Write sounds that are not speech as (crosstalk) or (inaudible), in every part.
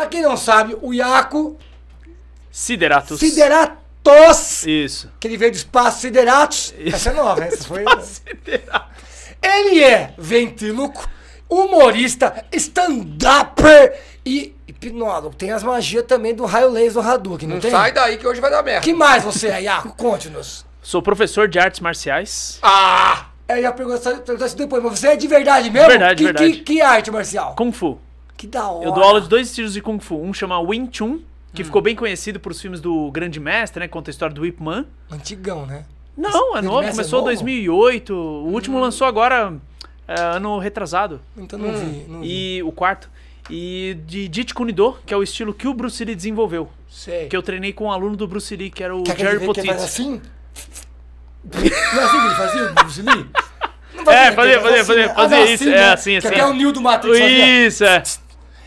Para quem não sabe, o Iaco. Sideratus. Sideratos. Isso. Que ele veio do espaço Sideratos. Essa é nova, essa foi. Sideratos. (laughs) Ele é ventríloco, humorista, stand-upper e hipnólogo. Tem as magias também do raio laser do Hadouken, não, não tem? Sai daí que hoje vai dar merda. Que mais você é, Iaco? Conte-nos. Sou professor de artes marciais. Ah! É, eu ia perguntar isso depois, mas você é de verdade mesmo? De verdade, que, verdade. Que, que arte marcial? Kung Fu. Que da hora. Eu dou aula de dois estilos de Kung Fu. Um chama Wing Chun, que hum. ficou bem conhecido por os filmes do Grande Mestre, né? Conta a história do Ip Man. Antigão, né? Não, Esse é novo. É começou em é 2008. O último hum. lançou agora, é, ano retrasado. Então não, hum. vi, não vi. E o quarto. E de Jit Kune Do, que é o estilo que o Bruce Lee desenvolveu. Sei. Que eu treinei com um aluno do Bruce Lee, que era o Quer Jerry Potit. Que assim? não é assim que ele fazia, Bruce Lee? (laughs) Não fazia, é, fazia, fazia, assim, fazia, né? fazia, fazia, fazia, fazia isso. Assim, é, né? É assim, assim. Que é o Neil do Matrix Isso, é.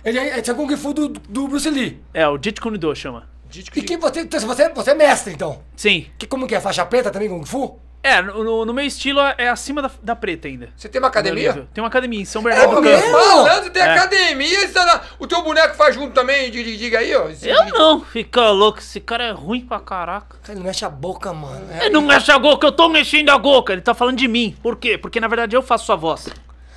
Ele é, é tipo Kung Fu do, do Bruce Lee. É, o Jeet Kune Do chama. E que você, então, você, você é mestre, então? Sim. Que, como que é? Faixa preta também, Kung Fu? É, no, no meu estilo é, é acima da, da preta ainda. Você tem uma academia? Tem uma academia em São é Bernardo do Campo. falando, tem é. academia. Tá na... O teu boneco faz junto também, diga aí, ó. Esse... Eu não, fica louco, esse cara é ruim pra caraca. Ele não mexe a boca, mano. É ele não mexe a boca, eu tô mexendo a boca. Ele tá falando de mim. Por quê? Porque na verdade eu faço sua voz.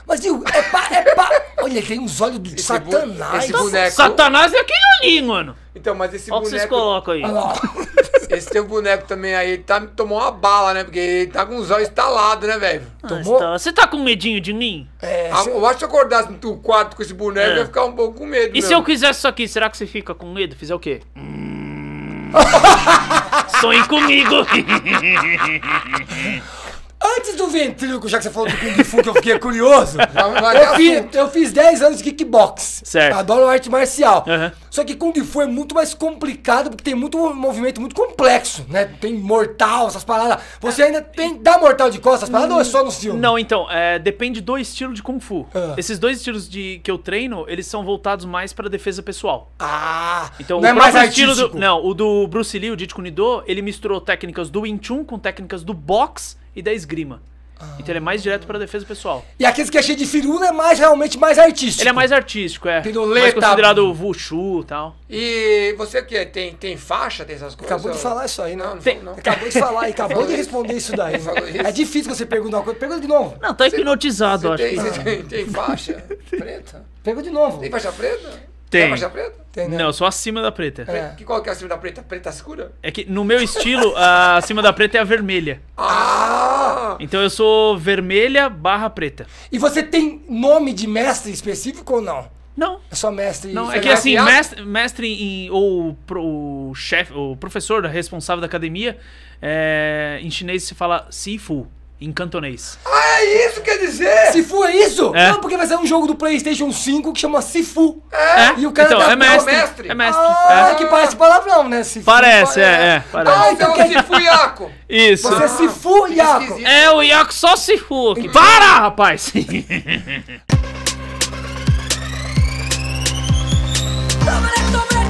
Mas digo, é pá, é pá. Olha, tem uns olhos do satanás. Esse boneco... Satanás é aquele ali, mano. Então, mas esse Olha boneco. que vocês colocam aí. (laughs) Esse teu boneco também aí, tá, tomou uma bala, né? Porque ele tá com os olhos estalados, né, velho? Ah, tomou? Você tá com medinho de mim? É. Ah, Eu acho que se eu acordasse no quarto com esse boneco, é. eu ia ficar um pouco com medo. E mesmo. se eu quisesse isso aqui, será que você fica com medo? Fizer o quê? (laughs) Sonhe comigo! (laughs) Antes do ventríloco, já que você falou do Kung Fu, que eu fiquei curioso, (laughs) eu, fiz, eu fiz 10 anos de kickbox. Certo. Adoro arte marcial. Uhum. Só que Kung Fu é muito mais complicado, porque tem muito movimento muito complexo, né? Tem mortal, essas paradas. Você ainda tem. Dá mortal de costas, essas paradas, hum, ou é só no filme? Não, então, é, depende do estilo de Kung Fu. Ah. Esses dois estilos de, que eu treino, eles são voltados mais pra defesa pessoal. Ah! Então, não o é mais artístico. estilo do, Não, o do Bruce Lee, o Jeet Kune Do, ele misturou técnicas do Wing Chun com técnicas do boxe e da esgrima. Ah. Então ele é mais direto para defesa pessoal. E aqueles que é cheio de firula é mais realmente mais artístico. Ele é mais artístico, é. Piruleta. Mais considerado Wushu e tal. E você que é, tem, tem faixa, tem essas coisas? Acabou de falar isso aí, né? Não, tem... não. Acabou de falar e acabou de responder isso daí. (laughs) É difícil você perguntar uma coisa. Pergunta de novo. Não, tá hipnotizado, você, acho. Tem, que... tem, tem faixa preta? Pergunta de novo. Tem faixa preta? Tem. Tem faixa preta? Tem, né? Não, só acima da preta. É. Que, qual que é acima da preta? Preta escura? É que no meu estilo, a acima da preta é a vermelha. Ah! Então eu sou vermelha barra preta. E você tem nome de mestre específico ou não? Não. É só mestre. Não, é que assim, mestre, mestre em, ou pro, o chefe, o professor responsável da academia, é, em chinês se fala Sifu em cantonês. Ah, é isso que quer dizer? Sifu é isso? É. Não, porque vai ser um jogo do PlayStation 5 que chama Sifu. É? é? E o cara então, tá é, é mestre. é mestre. É mestre. Ah, é. que parece palavrão, né? Sifu. Parece, é, é. Ah, parece. Então ah, então é Sifu Yako. Isso. Você é Sifu Yako. É, o Yako só Sifu. Aqui. Para, rapaz! (laughs) Toma, toma,